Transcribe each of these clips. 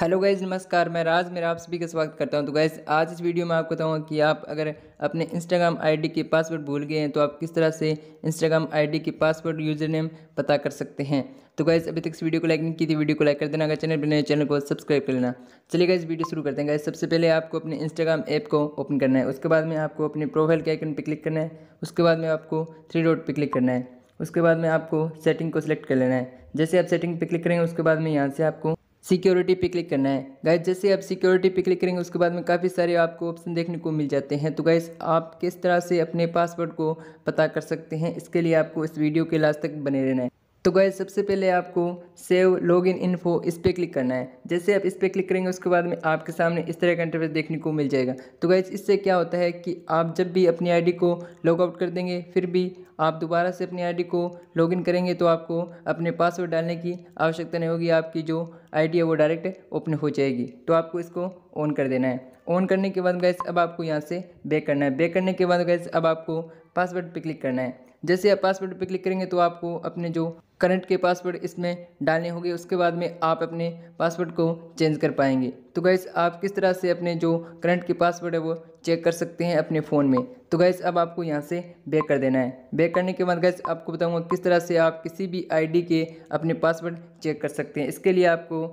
hello guys नमस्कार मैं राज मेरा आप सभी का स्वागत करता हूं तो गाइज आज इस वीडियो में आपको बताऊंगा कि आप अगर अपने इंस्टाग्राम आईडी के पासवर्ड भूल गए हैं तो आप किस तरह से इंस्टाग्राम आईडी के पासवर्ड यूजर नेम पता कर सकते हैं तो गाइज अभी तक इस वीडियो को लाइक नहीं की थी वीडियो को लाइक कर देना अगर चैनल पर नए चैनल को सब्सक्राइब कर लेना चलिए गाइज वीडियो शुरू करते हैं गाइज सबसे पहले आपको अपने इंस्टाग्राम ऐप को ओपन करना है उसके बाद में आपको अपने प्रोफाइल के आइकन पर क्लिक करना है उसके बाद में आपको थ्री डॉट पर क्लिक करना है उसके बाद में आपको सेटिंग को सिलेक्ट कर लेना है जैसे आप सेटिंग पर क्लिक करेंगे उसके बाद में यहाँ से आपको सिक्योरिटी पे क्लिक करना है गैस जैसे आप सिक्योरिटी पे क्लिक करेंगे उसके बाद में काफ़ी सारे आपको ऑप्शन देखने को मिल जाते हैं तो गैस आप किस तरह से अपने पासवर्ड को पता कर सकते हैं इसके लिए आपको इस वीडियो के लास्ट तक बने रहना है तो गए सबसे पहले आपको सेव लॉग इन इन्फो इस पर क्लिक करना है जैसे आप इस पर क्लिक करेंगे उसके बाद में आपके सामने इस तरह का इंटरफेस देखने को मिल जाएगा तो गए इससे क्या होता है कि आप जब भी अपनी आईडी को लॉग आउट कर देंगे फिर भी आप दोबारा से अपनी आईडी को लॉग इन करेंगे तो आपको अपने पासवर्ड डालने की आवश्यकता नहीं होगी आपकी जो आईडी है वो डायरेक्ट ओपन हो जाएगी तो आपको इसको ऑन कर देना है ऑन करने के बाद गैस अब आपको यहाँ से बैक करना है बैक करने के बाद गैस अब आपको पासवर्ड पर क्लिक करना है जैसे आप पासवर्ड पर क्लिक करेंगे तो आपको अपने जो करंट के पासवर्ड इसमें डालने होंगे उसके बाद में आप अपने पासवर्ड को चेंज कर पाएंगे तो गैस आप किस तरह से अपने जो करंट के पासवर्ड है वो चेक कर सकते हैं अपने फ़ोन में तो गैस अब आपको यहाँ से बैक कर देना है बैक करने के बाद गैस आपको बताऊँगा किस तरह से आप किसी भी आईडी के अपने पासवर्ड चेक कर सकते हैं इसके लिए आपको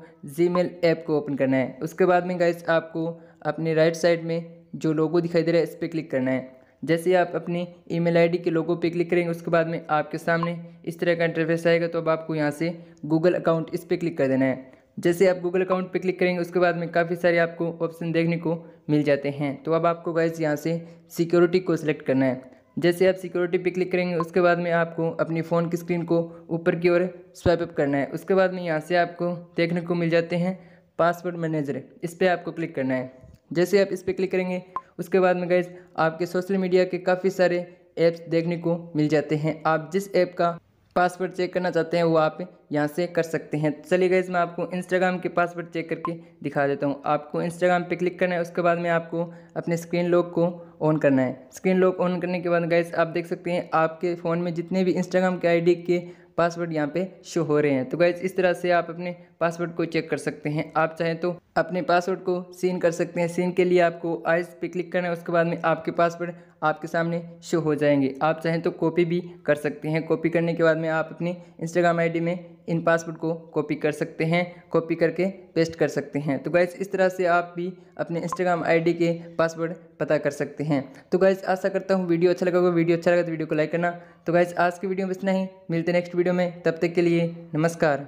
मेल ऐप को ओपन करना है उसके बाद में गैस आपको अपने राइट साइड में जो लोगो दिखाई दे रहा है इस पर क्लिक करना है जैसे आप अपने ईमेल आईडी के लोगों पे क्लिक करेंगे उसके बाद में आपके सामने इस तरह का इंटरफेस आएगा तो अब आपको यहाँ से गूगल अकाउंट इस पर क्लिक कर देना है जैसे आप गूगल अकाउंट पे क्लिक करेंगे उसके बाद में काफ़ी सारे आपको ऑप्शन देखने को मिल जाते हैं तो अब आपको गैस यहाँ से सिक्योरिटी को सिलेक्ट करना है जैसे आप सिक्योरिटी पे क्लिक करेंगे उसके बाद में आपको अपनी फ़ोन की स्क्रीन को ऊपर की ओर स्वाइप अप करना है उसके बाद में यहाँ से आपको देखने को मिल जाते हैं पासवर्ड मैनेजर इस पर आपको क्लिक करना है जैसे आप इस पर क्लिक करेंगे उसके बाद में गैस आपके सोशल मीडिया के काफ़ी सारे ऐप्स देखने को मिल जाते हैं आप जिस ऐप का पासवर्ड चेक करना चाहते हैं वो आप यहाँ से कर सकते हैं चलिए गैस मैं आपको इंस्टाग्राम के पासवर्ड चेक करके दिखा देता हूँ आपको इंस्टाग्राम पे क्लिक करना है उसके बाद में आपको अपने स्क्रीन लॉक को ऑन करना है स्क्रीन लॉक ऑन करने के बाद गैस आप देख सकते हैं आपके फ़ोन में जितने भी इंस्टाग्राम के आई के पासवर्ड यहाँ पे शो हो रहे हैं तो गैस इस तरह से आप अपने पासवर्ड को चेक कर सकते हैं आप चाहें तो अपने पासवर्ड को सीन कर सकते हैं सीन के लिए आपको आइज पे क्लिक करना है उसके बाद में आपके पासवर्ड आपके सामने शो हो जाएंगे आप चाहें तो कॉपी भी कर सकते हैं कॉपी करने के बाद में आप अपनी इंस्टाग्राम आईडी में इन पासवर्ड को कॉपी कर सकते हैं कॉपी करके पेस्ट कर सकते हैं तो गाइज इस तरह से आप भी अपने इंस्टाग्राम आई के पासवर्ड पता कर सकते हैं तो गाइज आशा करता हूँ वीडियो अच्छा लगा होगा वीडियो अच्छा लगा तो वीडियो को लाइक करना तो गाइज आज की वीडियो में इतना ही मिलते नेक्स्ट वीडियो में तब तक के लिए नमस्कार